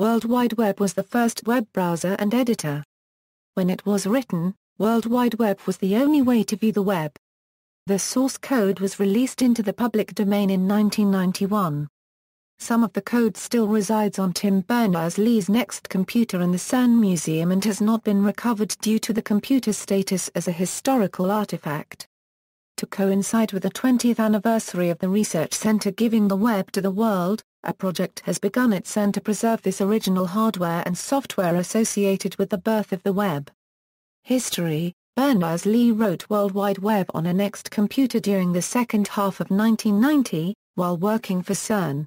World Wide Web was the first web browser and editor. When it was written, World Wide Web was the only way to view the web. The source code was released into the public domain in 1991. Some of the code still resides on Tim Berners-Lee's next computer in the CERN Museum and has not been recovered due to the computer's status as a historical artifact. To coincide with the 20th anniversary of the research center giving the web to the world, a project has begun at CERN to preserve this original hardware and software associated with the birth of the web. History Berners-Lee wrote World Wide Web on a Next computer during the second half of 1990, while working for CERN.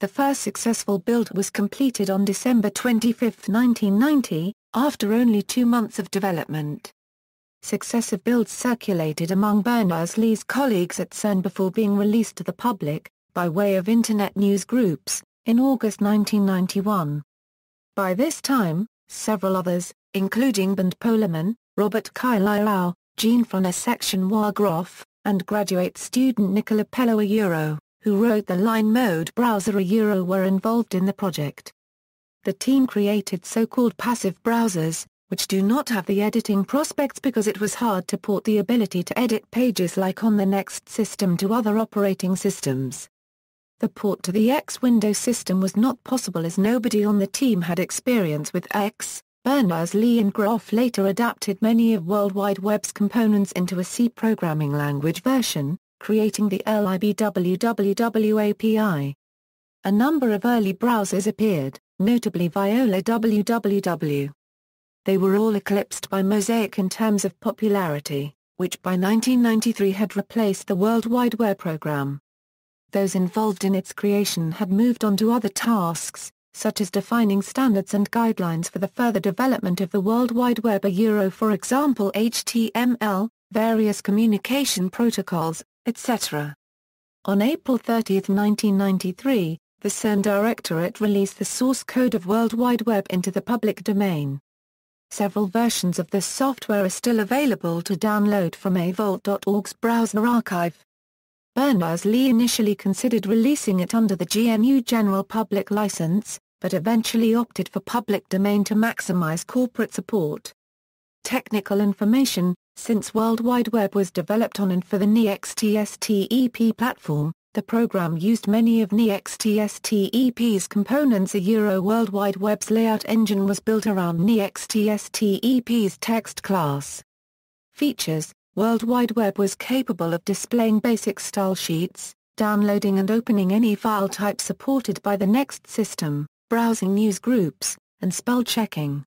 The first successful build was completed on December 25, 1990, after only two months of development. Successive builds circulated among Berners-Lee's colleagues at CERN before being released to the public, by way of Internet news groups, in August 1991. By this time, several others, including Band Polerman, Robert Kailirau, Jean von a section Wagroff, and graduate student Nicola Pello Euro, who wrote the line mode browser a Euro were involved in the project. The team created so-called passive browsers, which do not have the editing prospects because it was hard to port the ability to edit pages like on the next system to other operating systems. The port to the X window system was not possible as nobody on the team had experience with X. Berners-Lee and Groff later adapted many of World Wide Web's components into a C programming language version, creating the LIBWWW API. A number of early browsers appeared, notably Viola WWW. They were all eclipsed by Mosaic in terms of popularity, which by 1993 had replaced the World Wide Web program those involved in its creation had moved on to other tasks, such as defining standards and guidelines for the further development of the World Wide Web a Euro for example HTML, various communication protocols, etc. On April 30, 1993, the CERN Directorate released the source code of World Wide Web into the public domain. Several versions of this software are still available to download from avault.org's browser archive. Berners-Lee initially considered releasing it under the GNU General Public License, but eventually opted for public domain to maximize corporate support. Technical information, since World Wide Web was developed on and for the NeXTSTEP platform, the program used many of NeXTSTEP's components. A Euro World Wide Web's layout engine was built around NeXTSTEP's text class. Features World Wide Web was capable of displaying basic style sheets, downloading and opening any file type supported by the next system, browsing news groups, and spell checking.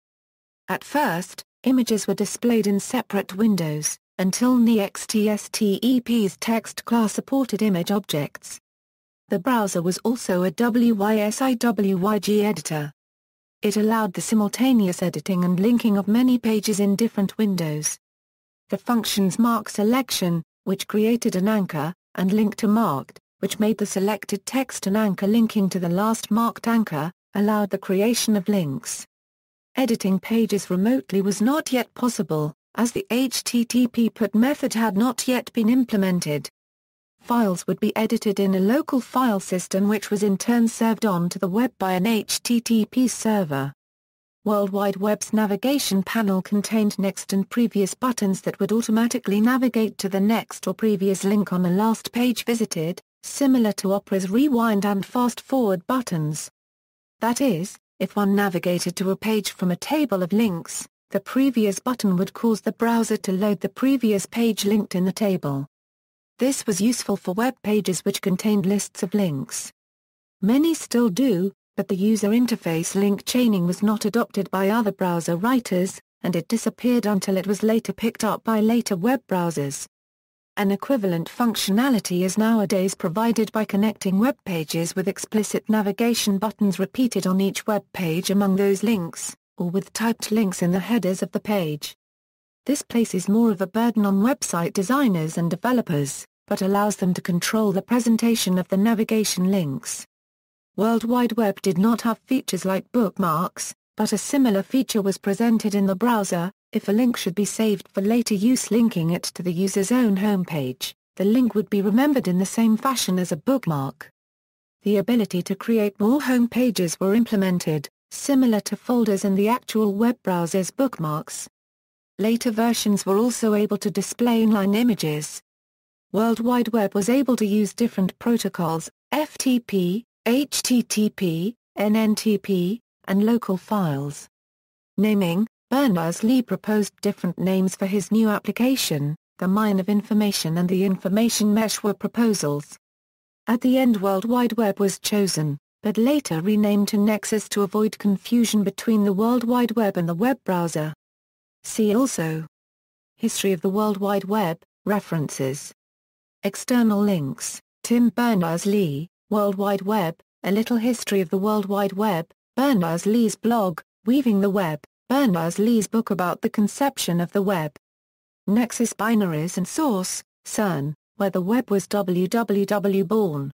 At first, images were displayed in separate windows, until NeXTSTEP's text class supported image objects. The browser was also a WYSIWYG editor. It allowed the simultaneous editing and linking of many pages in different windows. The functions mark selection, which created an anchor, and link to marked, which made the selected text an anchor linking to the last marked anchor, allowed the creation of links. Editing pages remotely was not yet possible, as the HTTP put method had not yet been implemented. Files would be edited in a local file system which was in turn served on to the web by an HTTP server. World Wide Web's navigation panel contained next and previous buttons that would automatically navigate to the next or previous link on the last page visited, similar to Opera's rewind and fast forward buttons. That is, if one navigated to a page from a table of links, the previous button would cause the browser to load the previous page linked in the table. This was useful for web pages which contained lists of links. Many still do, but the user interface link chaining was not adopted by other browser writers, and it disappeared until it was later picked up by later web browsers. An equivalent functionality is nowadays provided by connecting web pages with explicit navigation buttons repeated on each web page among those links, or with typed links in the headers of the page. This places more of a burden on website designers and developers, but allows them to control the presentation of the navigation links. World Wide Web did not have features like bookmarks, but a similar feature was presented in the browser, if a link should be saved for later use linking it to the user's own homepage, the link would be remembered in the same fashion as a bookmark. The ability to create more home pages were implemented, similar to folders in the actual web browser's bookmarks. Later versions were also able to display inline images. World Wide Web was able to use different protocols, FTP, HTTP, NNTP, and local files. Naming Berners-Lee proposed different names for his new application, the Mine of Information and the Information Mesh were proposals. At the end World Wide Web was chosen, but later renamed to Nexus to avoid confusion between the World Wide Web and the web browser. See also History of the World Wide Web, References External links, Tim Berners-Lee, World Wide Web, A Little History of the World Wide Web, Berners-Lee's blog, Weaving the Web, Berners-Lee's book about the conception of the web. Nexus Binaries and Source, CERN, where the web was www born.